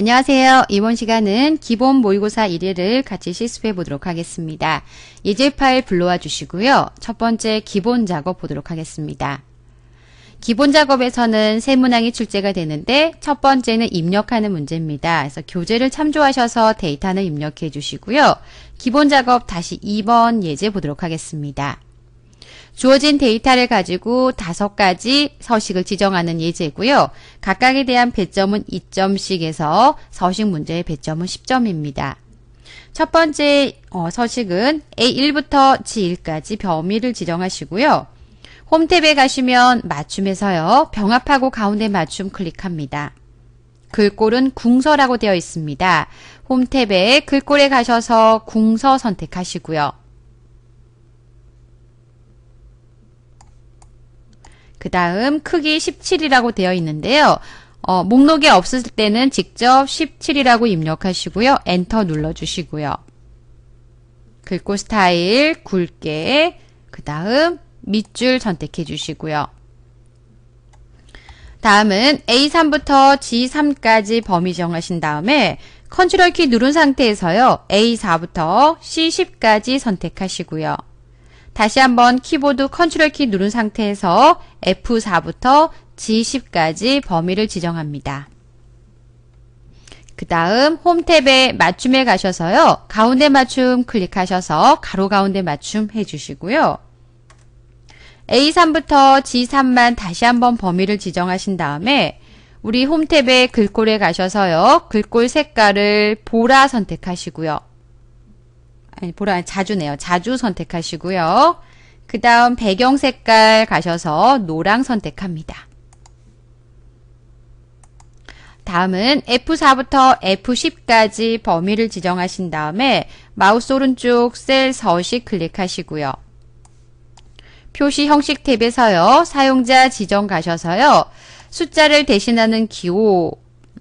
안녕하세요. 이번 시간은 기본 모의고사 1회를 같이 실습해 보도록 하겠습니다. 예제 파일 불러와 주시고요. 첫 번째 기본 작업 보도록 하겠습니다. 기본 작업에서는 세 문항이 출제가 되는데 첫 번째는 입력하는 문제입니다. 그래서 교재를 참조하셔서 데이터는 입력해 주시고요. 기본 작업 다시 2번 예제 보도록 하겠습니다. 주어진 데이터를 가지고 다섯 가지 서식을 지정하는 예제고요. 각각에 대한 배점은 2점씩에서 서식 문제의 배점은 10점입니다. 첫 번째 어, 서식은 A1부터 G1까지 범위를 지정하시고요. 홈탭에 가시면 맞춤에서요. 병합하고 가운데 맞춤 클릭합니다. 글꼴은 궁서라고 되어 있습니다. 홈탭에 글꼴에 가셔서 궁서 선택하시고요. 그 다음 크기 17이라고 되어 있는데요. 어, 목록에 없을 때는 직접 17이라고 입력하시고요. 엔터 눌러주시고요. 글꼴 스타일 굵게 그 다음 밑줄 선택해 주시고요. 다음은 A3부터 G3까지 범위 정하신 다음에 컨트롤 키 누른 상태에서요. A4부터 C10까지 선택하시고요. 다시 한번 키보드 컨트롤 키 누른 상태에서 F4부터 G10까지 범위를 지정합니다. 그 다음 홈 탭에 맞춤에 가셔서요. 가운데 맞춤 클릭하셔서 가로 가운데 맞춤 해주시고요. A3부터 G3만 다시 한번 범위를 지정하신 다음에 우리 홈 탭에 글꼴에 가셔서요. 글꼴 색깔을 보라 선택하시고요. 아니 보라 아니 자주네요. 자주 선택하시고요. 그 다음 배경 색깔 가셔서 노랑 선택합니다. 다음은 F4부터 F10까지 범위를 지정하신 다음에 마우스 오른쪽 셀 서식 클릭하시고요. 표시 형식 탭에서요. 사용자 지정 가셔서요. 숫자를 대신하는 기호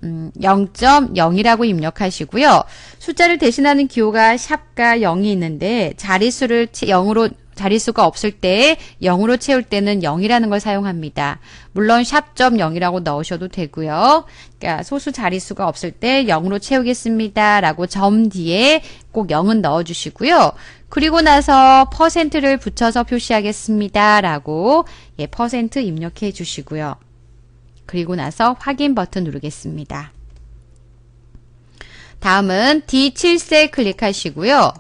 음, 0.0이라고 입력하시고요. 숫자를 대신하는 기호가 샵과 0이 있는데 자릿수를 0으로 자릿수가 없을 때 0으로 채울 때는 0이라는 걸 사용합니다. 물론 샵.0이라고 넣으셔도 되고요. 그러니까 소수 자릿수가 없을 때 0으로 채우겠습니다. 라고 점 뒤에 꼭 0은 넣어주시고요. 그리고 나서 퍼센트를 붙여서 표시하겠습니다. 라고 예, 퍼센트 입력해 주시고요. 그리고 나서 확인 버튼 누르겠습니다. 다음은 D7셀 클릭하시고요.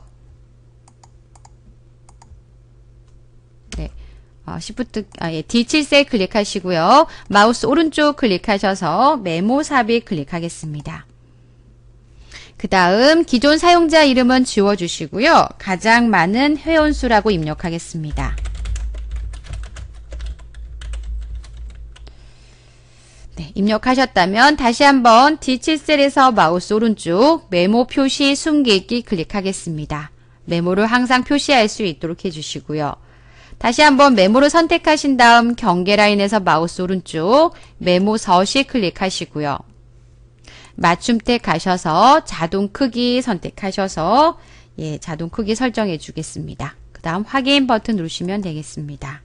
네. 어, s 아, 예, D7셀 클릭하시고요. 마우스 오른쪽 클릭하셔서 메모 삽입 클릭하겠습니다. 그 다음 기존 사용자 이름은 지워주시고요. 가장 많은 회원수라고 입력하겠습니다. 입력하셨다면 다시 한번 D7셀에서 마우스 오른쪽 메모 표시 숨기기 클릭하겠습니다. 메모를 항상 표시할 수 있도록 해주시고요. 다시 한번 메모를 선택하신 다음 경계 라인에서 마우스 오른쪽 메모 서식 클릭하시고요. 맞춤택 가셔서 자동 크기 선택하셔서 예, 자동 크기 설정해 주겠습니다. 그 다음 확인 버튼 누르시면 되겠습니다.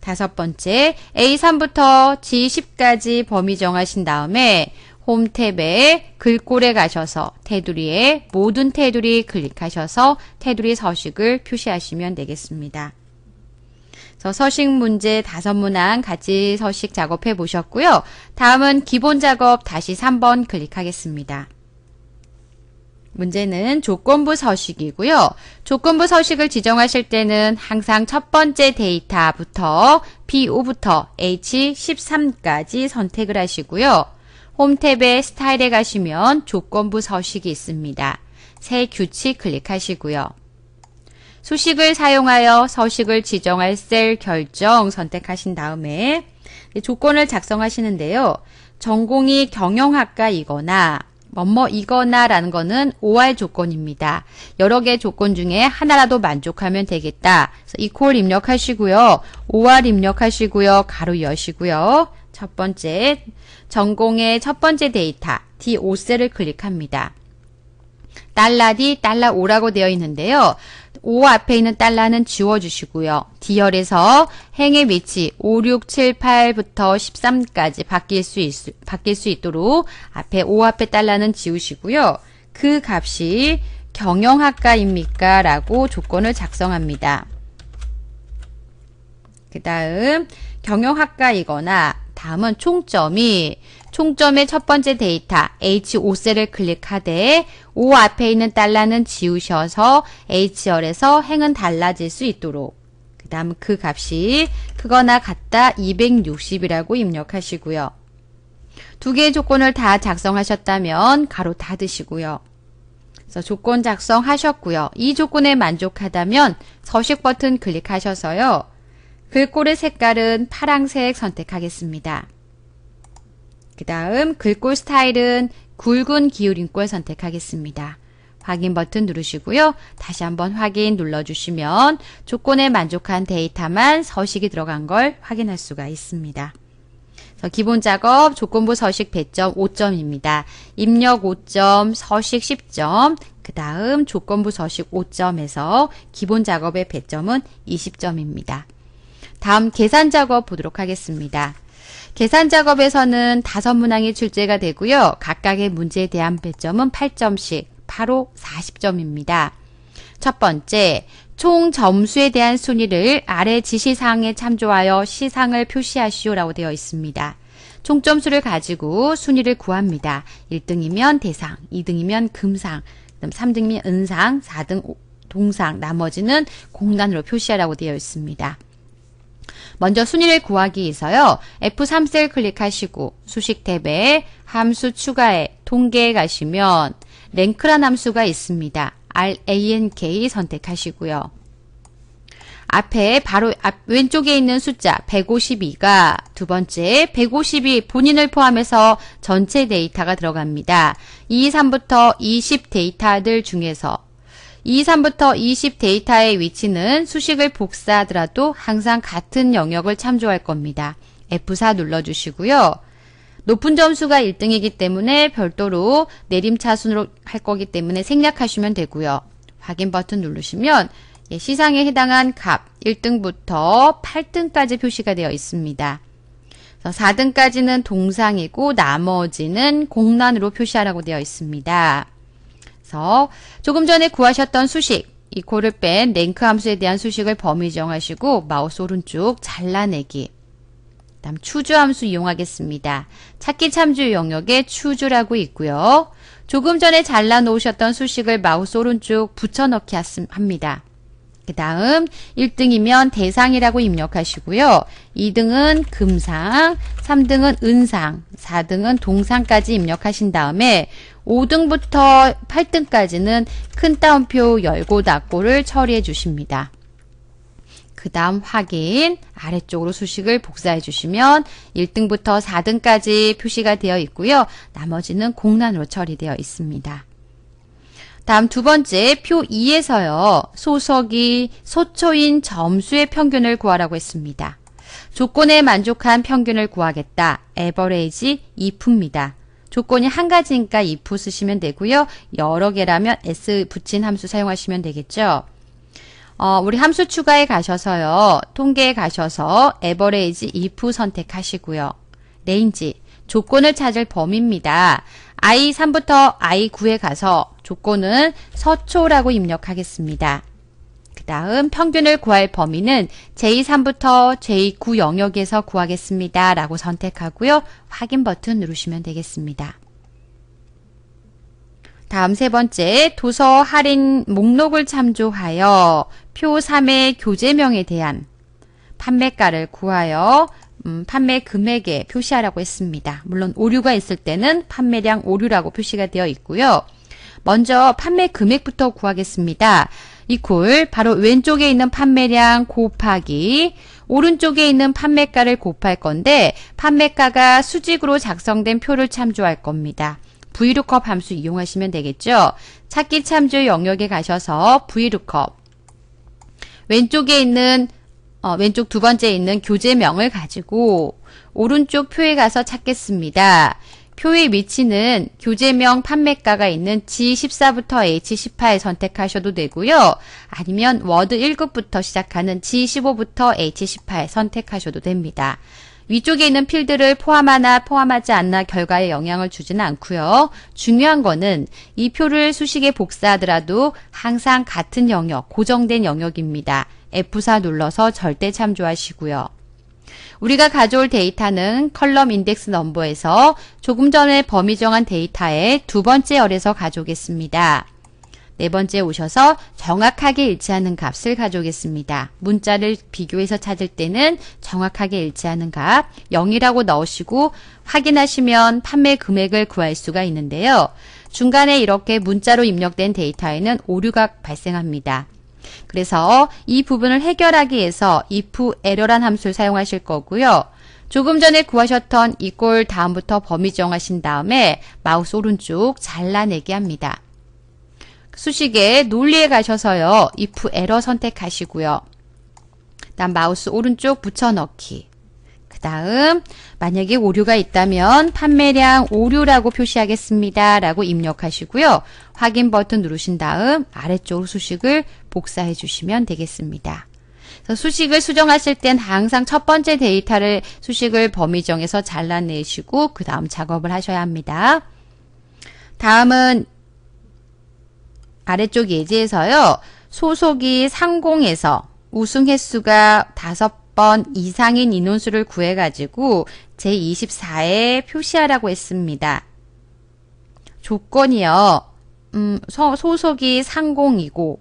다섯 번째, A3부터 G10까지 범위 정하신 다음에 홈 탭에 글꼴에 가셔서 테두리에 모든 테두리 클릭하셔서 테두리 서식을 표시하시면 되겠습니다. 서 서식 문제 다섯 문항 같이 서식 작업해 보셨고요. 다음은 기본 작업 다시 3번 클릭하겠습니다. 문제는 조건부 서식이고요. 조건부 서식을 지정하실 때는 항상 첫 번째 데이터부터 P5부터 H13까지 선택을 하시고요. 홈탭의 스타일에 가시면 조건부 서식이 있습니다. 새 규칙 클릭하시고요. 수식을 사용하여 서식을 지정할 셀 결정 선택하신 다음에 조건을 작성하시는데요. 전공이 경영학과이거나 뭐뭐이거나라는 거는 OR 조건입니다. 여러 개 조건 중에 하나라도 만족하면 되겠다. 그래서 equal 입력하시고요. OR 입력하시고요. 가로 여시고요. 첫 번째 전공의 첫 번째 데이터 D5셀을 클릭합니다. 달러 D, 달러 O라고 되어 있는데요. 5 앞에 있는 달러는 지워주시고요. 디열에서 행의 위치 5, 6, 7, 8부터 13까지 바뀔 수, 있, 바뀔 수 있도록 앞에 5 앞에 달러는 지우시고요. 그 값이 경영학과입니까? 라고 조건을 작성합니다. 그 다음 경영학과이거나 다음은 총점이 총점의 첫 번째 데이터 H5셀을 클릭하되 5 앞에 있는 달러는 지우셔서 h 열에서 행은 달라질 수 있도록 그 다음 그 값이 크거나 같다 260이라고 입력하시고요. 두 개의 조건을 다 작성하셨다면 가로 닫으시고요. 그래서 조건 작성하셨고요. 이 조건에 만족하다면 서식 버튼 클릭하셔서요. 글꼴의 색깔은 파랑색 선택하겠습니다. 그 다음 글꼴 스타일은 굵은 기울임꼴 선택하겠습니다. 확인 버튼 누르시고요. 다시 한번 확인 눌러주시면 조건에 만족한 데이터만 서식이 들어간 걸 확인할 수가 있습니다. 기본 작업 조건부 서식 배점 5점입니다. 입력 5점, 서식 10점, 그 다음 조건부 서식 5점에서 기본 작업의 배점은 20점입니다. 다음 계산 작업 보도록 하겠습니다. 계산 작업에서는 다섯 문항이 출제가 되고요. 각각의 문제에 대한 배점은 8점씩, 바로 40점입니다. 첫 번째, 총 점수에 대한 순위를 아래 지시사항에 참조하여 시상을 표시하시오라고 되어 있습니다. 총점수를 가지고 순위를 구합니다. 1등이면 대상, 2등이면 금상, 그다음 3등이면 은상, 4등 동상, 나머지는 공단으로 표시하라고 되어 있습니다. 먼저 순위를 구하기위해서요 F3셀 클릭하시고 수식 탭에 함수 추가에 통계에 가시면 랭크란 함수가 있습니다. RANK 선택하시고요. 앞에 바로 앞, 왼쪽에 있는 숫자 152가 두 번째 152 본인을 포함해서 전체 데이터가 들어갑니다. 2, 3부터 20 데이터들 중에서 23부터 20 데이터의 위치는 수식을 복사하더라도 항상 같은 영역을 참조할 겁니다. F4 눌러주시고요. 높은 점수가 1등이기 때문에 별도로 내림차순으로 할 거기 때문에 생략하시면 되고요. 확인 버튼 누르시면 예, 시상에 해당한 값 1등부터 8등까지 표시가 되어 있습니다. 4등까지는 동상이고 나머지는 공란으로 표시하라고 되어 있습니다. 그래서 조금 전에 구하셨던 수식, 이코를뺀 랭크 함수에 대한 수식을 범위 정하시고 마우스 오른쪽 잘라내기. 다음 추주 함수 이용하겠습니다. 찾기 참조 영역에 추주라고 있고요. 조금 전에 잘라 놓으셨던 수식을 마우스 오른쪽 붙여넣기 합니다. 그 다음 1등이면 대상이라고 입력하시고요. 2등은 금상, 3등은 은상, 4등은 동상까지 입력하신 다음에 5등부터 8등까지는 큰 따옴표 열고 닫고를 처리해 주십니다. 그 다음 확인, 아래쪽으로 수식을 복사해 주시면 1등부터 4등까지 표시가 되어 있고요. 나머지는 공란으로 처리되어 있습니다. 다음 두 번째 표 2에서요. 소석이 소초인 점수의 평균을 구하라고 했습니다. 조건에 만족한 평균을 구하겠다. 에버레이지 2푸입니다. 조건이 한 가지니까 if 쓰시면 되고요. 여러 개라면 s 붙인 함수 사용하시면 되겠죠. 어, 우리 함수 추가에 가셔서요. 통계에 가셔서 에버레이지 if 선택하시고요. range 네 조건을 찾을 범위입니다. i3부터 i9에 가서 조건은 서초라고 입력하겠습니다. 그 다음 평균을 구할 범위는 J3부터 J9 영역에서 구하겠습니다. 라고 선택하고요. 확인 버튼 누르시면 되겠습니다. 다음 세 번째, 도서 할인 목록을 참조하여 표 3의 교재명에 대한 판매가를 구하여 음, 판매 금액에 표시하라고 했습니다. 물론 오류가 있을 때는 판매량 오류라고 표시가 되어 있고요. 먼저 판매 금액부터 구하겠습니다. 이퀄 바로 왼쪽에 있는 판매량 곱하기 오른쪽에 있는 판매가를 곱할 건데 판매가가 수직으로 작성된 표를 참조할 겁니다. VLOOKUP 함수 이용하시면 되겠죠. 찾기 참조 영역에 가셔서 VLOOKUP 왼쪽에 있는 어, 왼쪽 두 번째 있는 교재명을 가지고 오른쪽 표에 가서 찾겠습니다. 표에 위치는 교재명 판매가가 있는 G14부터 H18 선택하셔도 되고요. 아니면 워드 1급부터 시작하는 G15부터 H18 선택하셔도 됩니다. 위쪽에 있는 필드를 포함하나 포함하지 않나 결과에 영향을 주지는 않고요. 중요한 거는 이 표를 수식에 복사하더라도 항상 같은 영역, 고정된 영역입니다. F4 눌러서 절대 참조하시고요. 우리가 가져올 데이터는 컬럼 인덱스 넘버에서 조금 전에 범위 정한 데이터의 두 번째 열에서 가져오겠습니다. 네 번째 오셔서 정확하게 일치하는 값을 가져오겠습니다. 문자를 비교해서 찾을 때는 정확하게 일치하는 값 0이라고 넣으시고 확인하시면 판매 금액을 구할 수가 있는데요. 중간에 이렇게 문자로 입력된 데이터에는 오류가 발생합니다. 그래서 이 부분을 해결하기 위해서 if error란 함수를 사용하실 거고요. 조금 전에 구하셨던 이꼴 다음부터 범위 정하신 다음에 마우스 오른쪽 잘라내기 합니다. 수식에 논리에 가셔서요. if error 선택하시고요. 난 마우스 오른쪽 붙여넣기. 그 다음 만약에 오류가 있다면 판매량 오류라고 표시하겠습니다. 라고 입력하시고요. 확인 버튼 누르신 다음 아래쪽 수식을 복사해 주시면 되겠습니다. 수식을 수정하실 땐 항상 첫 번째 데이터를 수식을 범위 정해서 잘라내시고 그 다음 작업을 하셔야 합니다. 다음은 아래쪽 예제에서요. 소속이 상공에서 우승 횟수가 다섯 번 이상인 인원수를 구해가지고 제24에 표시하라고 했습니다. 조건이요. 음, 소, 속이 상공이고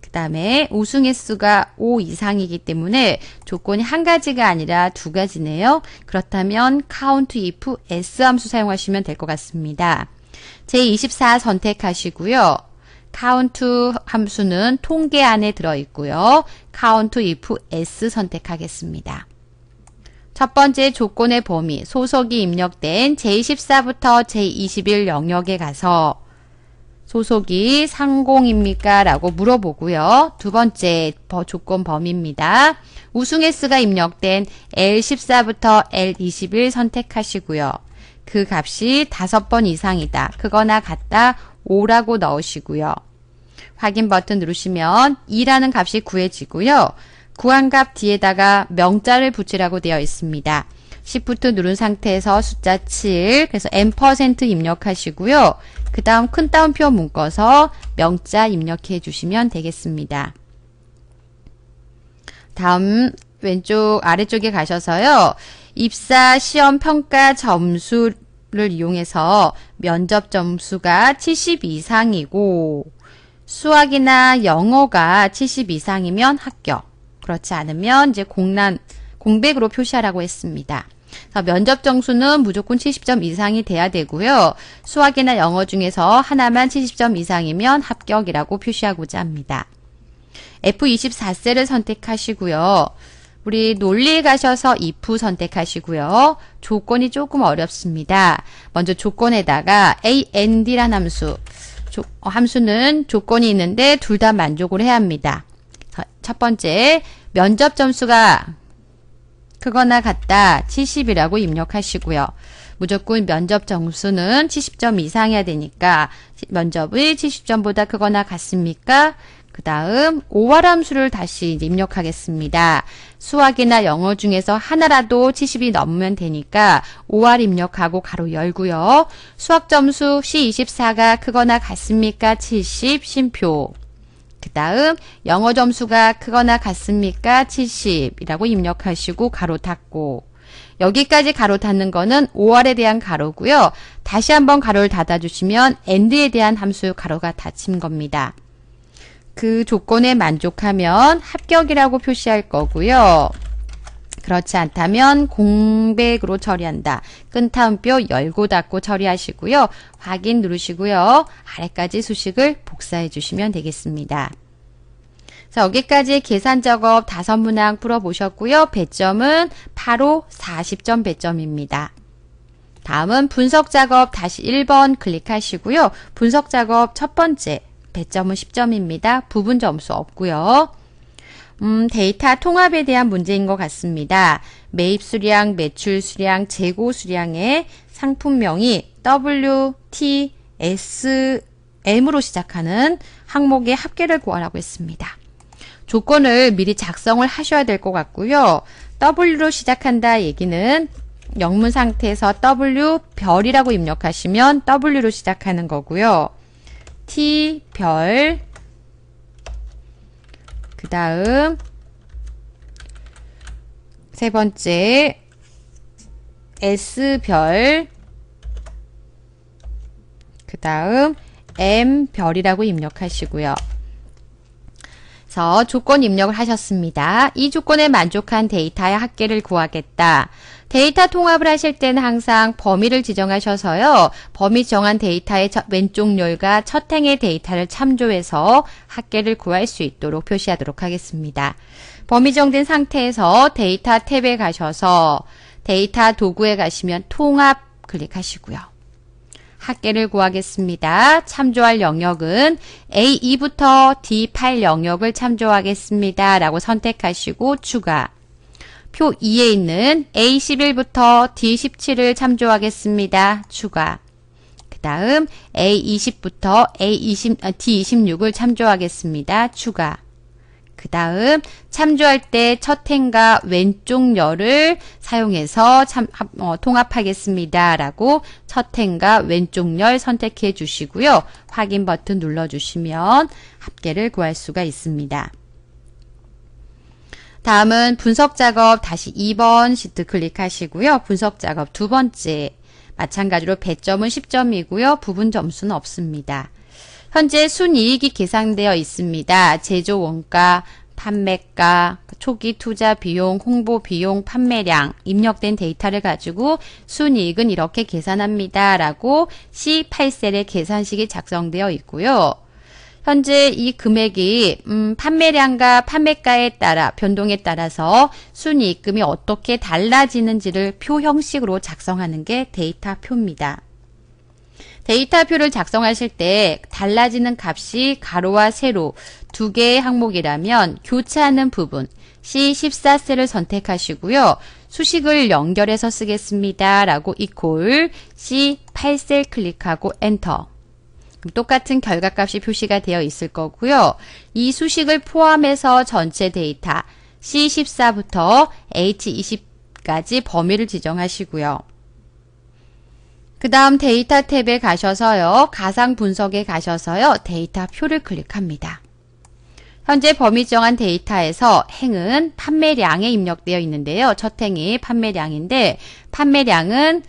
그 다음에 우승 횟수가 5 이상이기 때문에 조건이 한 가지가 아니라 두 가지네요. 그렇다면 count if s 함수 사용하시면 될 것 같습니다. 제24 선택하시고요. count 함수는 통계 안에 들어있고요. count if s 선택하겠습니다. 첫 번째 조건의 범위, 소속이 입력된 제14부터 제21 영역에 가서 소속이 상공입니까? 라고 물어보고요. 두 번째 조건 범위입니다. 우승 S가 입력된 L14부터 L21 선택하시고요. 그 값이 다섯 번 이상이다. 그거나 같다. 5라고 넣으시고요. 확인 버튼 누르시면 2라는 값이 구해지고요. 구한 값 뒤에다가 명자를 붙이라고 되어 있습니다. Shift 누른 상태에서 숫자 7, 그래서 M% 입력하시고요. 그 다음 큰 따옴표 묶어서 명자 입력해 주시면 되겠습니다. 다음 왼쪽 아래쪽에 가셔서요. 입사 시험 평가 점수를 이용해서 면접 점수가 70 이상이고 수학이나 영어가 70 이상이면 합격. 그렇지 않으면 이제 공란, 공백으로 표시하라고 했습니다. 면접 점수는 무조건 70점 이상이 돼야 되고요. 수학이나 영어 중에서 하나만 70점 이상이면 합격이라고 표시하고자 합니다. F24셀을 선택하시고요. 우리 논리에 가셔서 if 선택하시고요. 조건이 조금 어렵습니다. 먼저 조건에다가 and란 함수 조, 어, 함수는 조건이 있는데 둘 다 만족을 해야 합니다. 첫 번째, 면접 점수가 크거나 같다 70이라고 입력하시고요. 무조건 면접 점수는 70점 이상해야 되니까 면접이 70점보다 크거나 같습니까? 그 다음 오화람수를 다시 입력하겠습니다. 수학이나 영어 중에서 하나라도 70이 넘으면 되니까 5알 입력하고 가로 열고요. 수학 점수 C24가 크거나 같습니까? 70 심표. 그 다음 영어 점수가 크거나 같습니까? 70이라고 입력하시고 가로 닫고 여기까지 가로 닫는 거는 5알에 대한 가로고요. 다시 한번 가로를 닫아주시면 n d 에 대한 함수 가로가 닫힌 겁니다. 그 조건에 만족하면 합격이라고 표시할 거고요. 그렇지 않다면 공백으로 처리한다. 끈타음표 열고 닫고 처리하시고요. 확인 누르시고요. 아래까지 수식을 복사해 주시면 되겠습니다. 자, 여기까지 계산 작업 다섯 문항 풀어보셨고요. 배점은 바로 40점 배점입니다. 다음은 분석 작업 다시 1번 클릭하시고요. 분석 작업 첫 번째 배점은 10점입니다. 부분 점수 없고요. 음, 데이터 통합에 대한 문제인 것 같습니다. 매입 수량, 매출 수량, 재고 수량의 상품명이 W, T, S, M으로 시작하는 항목의 합계를 구하라고 했습니다. 조건을 미리 작성을 하셔야 될 것 같고요. W로 시작한다 얘기는 영문 상태에서 W 별이라고 입력하시면 W로 시작하는 거고요. T 별. 그 다음 세 번째 S 별. 그 다음 M 별이라고 입력하시고요. 조건 입력을 하셨습니다. 이 조건에 만족한 데이터의 합계를 구하겠다. 데이터 통합을 하실 때는 항상 범위를 지정하셔서요. 범위 정한 데이터의 첫, 왼쪽 열과 첫 행의 데이터를 참조해서 합계를 구할 수 있도록 표시하도록 하겠습니다. 범위 정된 상태에서 데이터 탭에 가셔서 데이터 도구에 가시면 통합 클릭하시고요. 합계를 구하겠습니다. 참조할 영역은 A2부터 D8 영역을 참조하겠습니다. 라고 선택하시고 추가 표 2에 있는 A11부터 D17을 참조하겠습니다. 추가. 그 다음 A20부터 A20, 아, D26을 참조하겠습니다. 추가. 그 다음 참조할 때 첫 행과 왼쪽 열을 사용해서 참, 어, 통합하겠습니다. 라고 첫 행과 왼쪽 열 선택해 주시고요. 확인 버튼 눌러주시면 합계를 구할 수가 있습니다. 다음은 분석 작업 다시 2번 시트 클릭하시고요. 분석 작업 두 번째. 마찬가지로 배점은 10점이고요. 부분 점수는 없습니다. 현재 순이익이 계산되어 있습니다. 제조 원가, 판매가, 초기 투자 비용, 홍보 비용, 판매량 입력된 데이터를 가지고 순이익은 이렇게 계산합니다. 라고 C8셀의 계산식이 작성되어 있고요. 현재 이 금액이 음, 판매량과 판매가에 따라 변동에 따라서 순이익금이 어떻게 달라지는지를 표 형식으로 작성하는 게 데이터표입니다. 데이터표를 작성하실 때 달라지는 값이 가로와 세로 두 개의 항목이라면 교차하는 부분 C14셀을 선택하시고요. 수식을 연결해서 쓰겠습니다. 라고 이퀄 C8셀 클릭하고 엔터 똑같은 결과값이 표시가 되어 있을 거고요. 이 수식을 포함해서 전체 데이터 C14부터 H20까지 범위를 지정하시고요. 그 다음 데이터 탭에 가셔서요. 가상 분석에 가셔서요. 데이터 표를 클릭합니다. 현재 범위 정한 데이터에서 행은 판매량에 입력되어 있는데요. 첫 행이 판매량인데 판매량은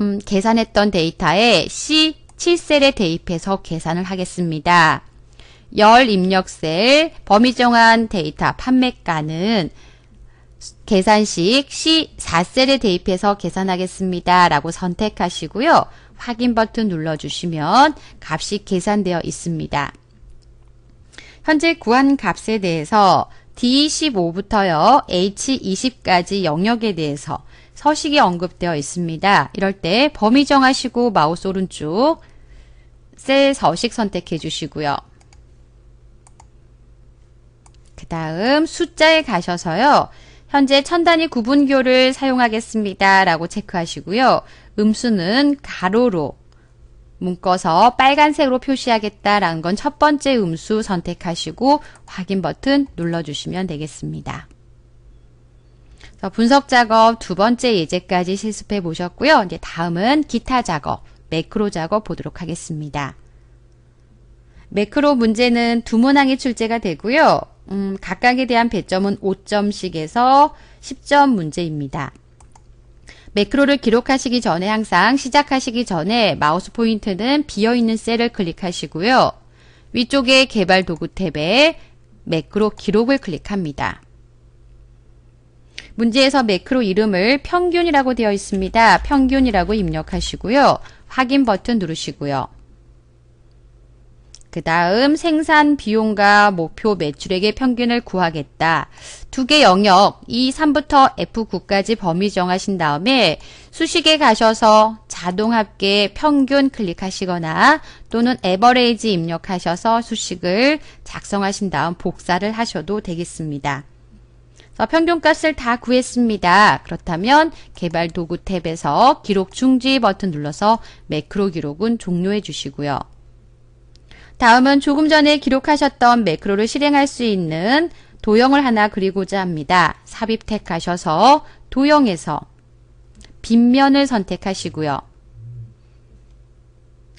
음, 계산했던 데이터에 C 7셀에 대입해서 계산을 하겠습니다. 열 입력셀 범위 정한 데이터 판매가는 계산식 C4셀에 대입해서 계산하겠습니다. 라고 선택하시고요. 확인 버튼 눌러주시면 값이 계산되어 있습니다. 현재 구한 값에 대해서 d 1 5부터 H20까지 영역에 대해서 서식이 언급되어 있습니다. 이럴 때 범위 정하시고 마우스 오른쪽 셀 서식 선택해 주시고요. 그 다음 숫자에 가셔서요. 현재 천 단위 구분교를 사용하겠습니다. 라고 체크하시고요. 음수는 가로로 묶어서 빨간색으로 표시하겠다라는 건 첫 번째 음수 선택하시고 확인 버튼 눌러주시면 되겠습니다. 분석 작업 두 번째 예제까지 실습해 보셨고요. 이제 다음은 기타 작업, 매크로 작업 보도록 하겠습니다. 매크로 문제는 두 문항이 출제가 되고요. 음, 각각에 대한 배점은 5점씩에서 10점 문제입니다. 매크로를 기록하시기 전에 항상 시작하시기 전에 마우스 포인트는 비어있는 셀을 클릭하시고요. 위쪽에 개발 도구 탭에 매크로 기록을 클릭합니다. 문제에서 매크로 이름을 평균이라고 되어 있습니다. 평균이라고 입력하시고요. 확인 버튼 누르시고요. 그 다음 생산 비용과 목표 매출액의 평균을 구하겠다. 두 개 영역 E 3부터 F9까지 범위 정하신 다음에 수식에 가셔서 자동 합계 평균 클릭하시거나 또는 에버레이지 입력하셔서 수식을 작성하신 다음 복사를 하셔도 되겠습니다. 어, 평균값을 다 구했습니다. 그렇다면 개발 도구 탭에서 기록 중지 버튼 눌러서 매크로 기록은 종료해 주시고요. 다음은 조금 전에 기록하셨던 매크로를 실행할 수 있는 도형을 하나 그리고자 합니다. 삽입 택하셔서 도형에서 빗면을 선택하시고요.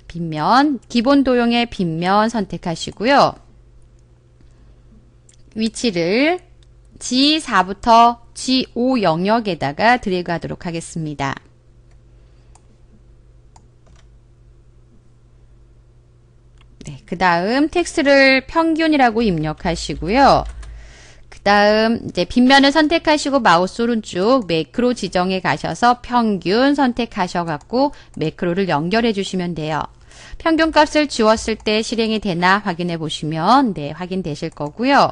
빗면, 기본 도형의 빗면 선택하시고요. 위치를 G4부터 G5 영역에다가 드래그 하도록 하겠습니다. 네, 그 다음 텍스트를 평균이라고 입력하시고요. 그 다음 이제 빗면을 선택하시고 마우스 오른쪽 매크로 지정에 가셔서 평균 선택하셔갖고 매크로를 연결해 주시면 돼요. 평균값을 지웠을 때 실행이 되나 확인해 보시면 네, 확인되실 거고요.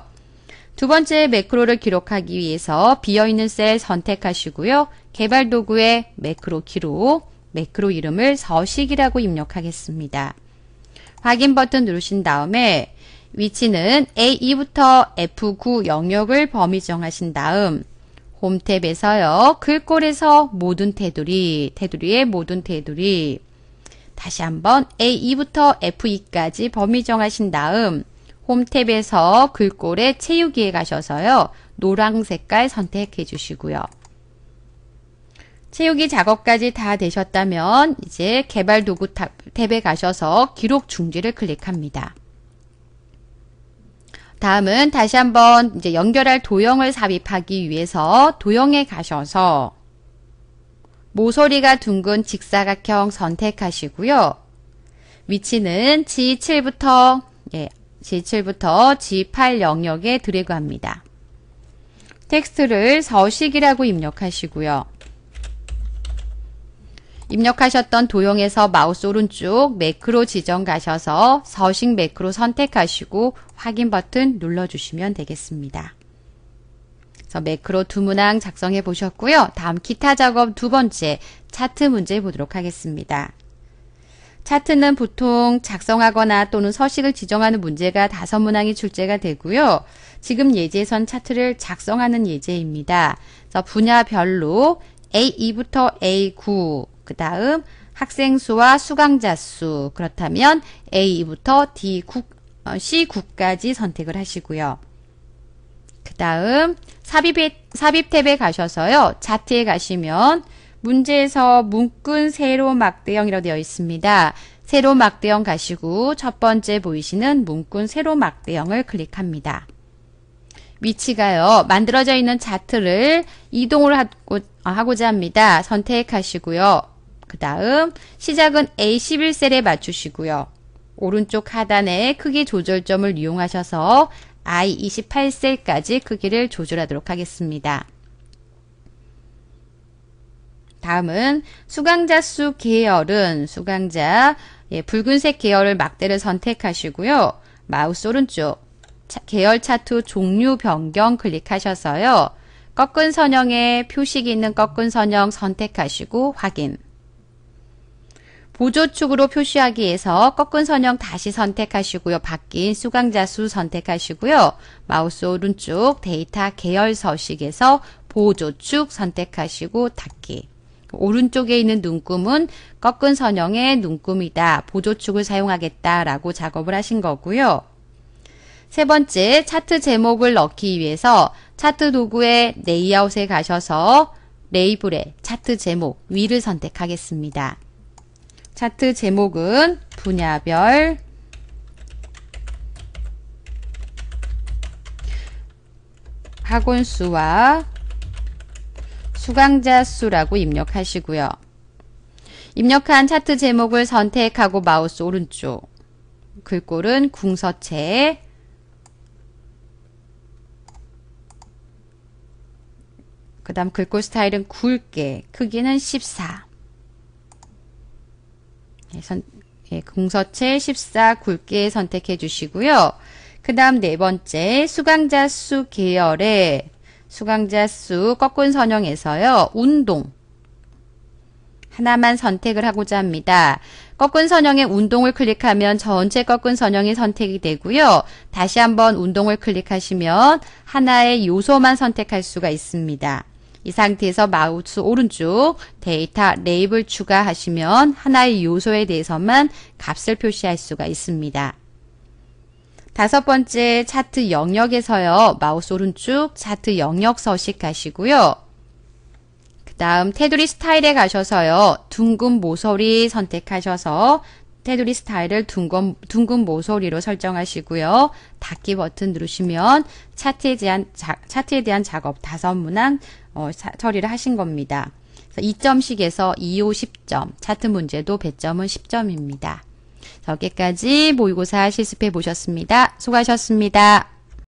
두 번째 매크로를 기록하기 위해서 비어있는 셀 선택하시고요. 개발 도구에 매크로 기록, 매크로 이름을 서식이라고 입력하겠습니다. 확인 버튼 누르신 다음에 위치는 A2부터 F9 영역을 범위 정하신 다음 홈 탭에서요. 글꼴에서 모든 테두리, 테두리의 모든 테두리 다시 한번 A2부터 F2까지 범위 정하신 다음 홈탭에서 글꼴에 채우기에 가셔서요. 노랑 색깔 선택해 주시고요. 채우기 작업까지 다 되셨다면 이제 개발 도구 탭에 가셔서 기록 중지를 클릭합니다. 다음은 다시 한번 이제 연결할 도형을 삽입하기 위해서 도형에 가셔서 모서리가 둥근 직사각형 선택하시고요. 위치는 G7부터 예, G7부터 G8 영역에 드래그합니다. 텍스트를 서식이라고 입력하시고요. 입력하셨던 도형에서 마우스 오른쪽 매크로 지정 가셔서 서식 매크로 선택하시고 확인 버튼 눌러주시면 되겠습니다. 그래서 매크로 두 문항 작성해 보셨고요. 다음 기타 작업 두 번째 차트 문제 보도록 하겠습니다. 차트는 보통 작성하거나 또는 서식을 지정하는 문제가 다섯 문항이 출제가 되고요. 지금 예제선 에 차트를 작성하는 예제입니다. 그래서 분야별로 A2부터 A9, 그 다음 학생 수와 수강자 수, 그렇다면 A2부터 D9, 어, C9까지 선택을 하시고요. 그 다음 삽입, 삽입 탭에 가셔서요. 차트에 가시면 문제에서 문근 세로 막대형이라고 되어 있습니다. 세로 막대형 가시고 첫 번째 보이시는 문군 세로 막대형을 클릭합니다. 위치가요. 만들어져 있는 차트를 이동을 하고, 아, 자 합니다. 선택하시고요. 그 다음 시작은 A11셀에 맞추시고요. 오른쪽 하단에 크기 조절점을 이용하셔서 I28셀까지 크기를 조절하도록 하겠습니다. 다음은 수강자 수 계열은 수강자 예, 붉은색 계열을 막대를 선택하시고요. 마우스 오른쪽 차, 계열 차트 종류 변경 클릭하셔서요. 꺾은 선형에 표식이 있는 꺾은 선형 선택하시고 확인. 보조축으로 표시하기 위해서 꺾은 선형 다시 선택하시고요. 바뀐 수강자 수 선택하시고요. 마우스 오른쪽 데이터 계열 서식에서 보조축 선택하시고 닫기. 오른쪽에 있는 눈금은 꺾은 선형의 눈금이다. 보조축을 사용하겠다라고 작업을 하신 거고요. 세 번째, 차트 제목을 넣기 위해서 차트 도구의 레이아웃에 가셔서 레이블에 차트 제목 위를 선택하겠습니다. 차트 제목은 분야별 학원수와 수강자 수라고 입력하시고요. 입력한 차트 제목을 선택하고 마우스 오른쪽 글꼴은 궁서체 그 다음 글꼴 스타일은 굵게 크기는 14 예, 선, 예, 궁서체 14 굵게 선택해 주시고요. 그 다음 네 번째 수강자 수계열에 수강자 수 꺾은 선형에서요. 운동 하나만 선택을 하고자 합니다. 꺾은 선형의 운동을 클릭하면 전체 꺾은 선형이 선택이 되고요. 다시 한번 운동을 클릭하시면 하나의 요소만 선택할 수가 있습니다. 이 상태에서 마우스 오른쪽 데이터 레이블 추가하시면 하나의 요소에 대해서만 값을 표시할 수가 있습니다. 다섯 번째 차트 영역에서요. 마우스 오른쪽 차트 영역 서식 하시고요. 그 다음 테두리 스타일에 가셔서요. 둥근 모서리 선택하셔서 테두리 스타일을 둥근, 둥근 모서리로 설정하시고요. 닫기 버튼 누르시면 차트에 대한, 자, 차트에 대한 작업 다섯 문항 어, 처리를 하신 겁니다. 2점씩에서 2 5, 10점, 차트 문제도 배점은 10점입니다. 여기까지 모의고사 실습해 보셨습니다. 수고하셨습니다.